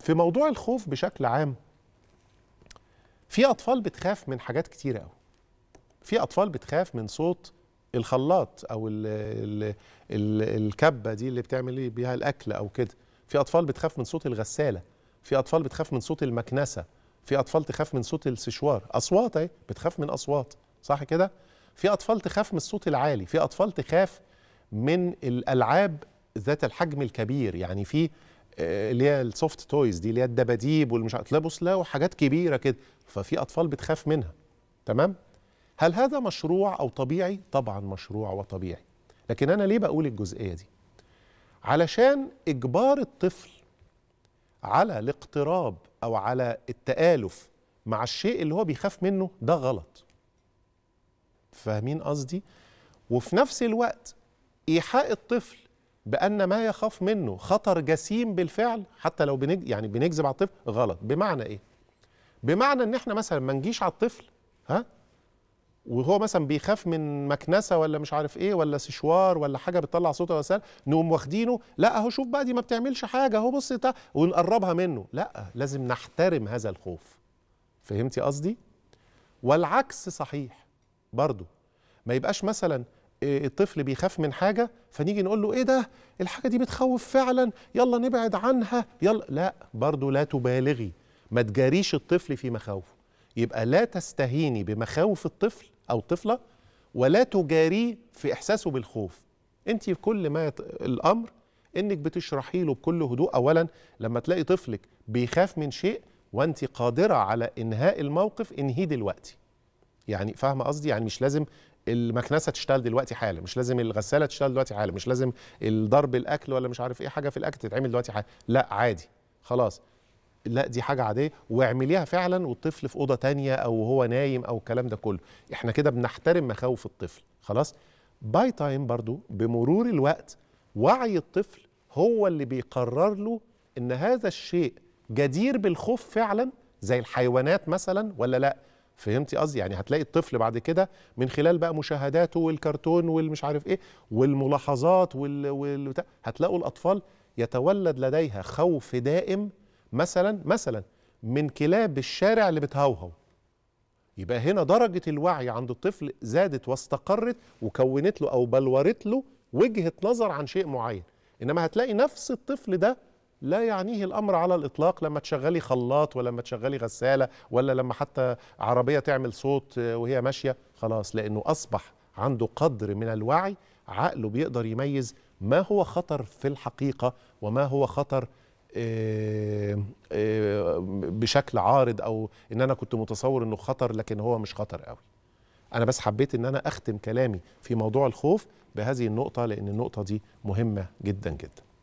في موضوع الخوف بشكل عام في اطفال بتخاف من حاجات كتيره قوي في اطفال بتخاف من صوت الخلاط او الـ الـ الـ الكبه دي اللي بتعمل بيها الاكل او كده في اطفال بتخاف من صوت الغساله في اطفال بتخاف من صوت المكنسه في اطفال تخاف من صوت السشوار اصوات اهي بتخاف من اصوات صح كده في اطفال تخاف من الصوت العالي في اطفال تخاف من الالعاب ذات الحجم الكبير يعني في آه، اللي هي السوفت تويز دي اللي هي الدباديب والمش تلاقي لا وحاجات كبيره كده ففي اطفال بتخاف منها تمام هل هذا مشروع او طبيعي طبعا مشروع وطبيعي لكن انا ليه بقول الجزئيه دي علشان اجبار الطفل على الاقتراب او على التآلف مع الشيء اللي هو بيخاف منه ده غلط فاهمين قصدي وفي نفس الوقت ايحاء الطفل بأن ما يخاف منه خطر جسيم بالفعل حتى لو بنج... يعني بنكذب على الطفل غلط بمعنى إيه؟ بمعنى إن إحنا مثلا ما نجيش على الطفل ها وهو مثلا بيخاف من مكنسه ولا مش عارف ايه ولا سشوار ولا حاجه بتطلع صوت ولا نقوم واخدينه لا اهو شوف بقى دي ما بتعملش حاجه اهو بص ونقربها منه لا لازم نحترم هذا الخوف فهمتي قصدي والعكس صحيح برضه ما يبقاش مثلا الطفل آه، بيخاف من حاجه فنيجي نقول له ايه ده الحاجه دي بتخوف فعلا يلا نبعد عنها يلا لا برضه لا تبالغي ما تجاريش الطفل في مخاوفه يبقى لا تستهيني بمخاوف الطفل او الطفله ولا تجاريه في احساسه بالخوف انت كل ما يت... الامر انك بتشرحي له بكل هدوء اولا لما تلاقي طفلك بيخاف من شيء وانت قادره على انهاء الموقف انهيه دلوقتي يعني فاهمه قصدي يعني مش لازم المكنسه تشتغل دلوقتي حالا مش لازم الغساله تشتغل دلوقتي حالا مش لازم الضرب الاكل ولا مش عارف ايه حاجه في الاكل تتعمل دلوقتي حالا لا عادي خلاص لا دي حاجه عاديه واعمليها فعلا والطفل في اوضه تانية او هو نايم او الكلام ده كله احنا كده بنحترم مخاوف الطفل خلاص باي تايم برضو بمرور الوقت وعي الطفل هو اللي بيقرر له ان هذا الشيء جدير بالخوف فعلا زي الحيوانات مثلا ولا لا فهمتي قصدي يعني هتلاقي الطفل بعد كده من خلال بقى مشاهداته والكرتون والمش عارف ايه والملاحظات وال... وال... هتلاقوا الاطفال يتولد لديها خوف دائم مثلا مثلا من كلاب الشارع اللي بتهوهو يبقى هنا درجة الوعي عند الطفل زادت واستقرت وكونت له أو بلورت له وجهة نظر عن شيء معين إنما هتلاقي نفس الطفل ده لا يعنيه الامر على الاطلاق لما تشغلي خلاط ولا لما تشغلي غساله ولا لما حتى عربيه تعمل صوت وهي ماشيه خلاص لانه اصبح عنده قدر من الوعي عقله بيقدر يميز ما هو خطر في الحقيقه وما هو خطر آه، آه، بشكل عارض او ان انا كنت متصور انه خطر لكن هو مش خطر قوي انا بس حبيت ان انا اختم كلامي في موضوع الخوف بهذه النقطه لان النقطه دي مهمه جدا جدا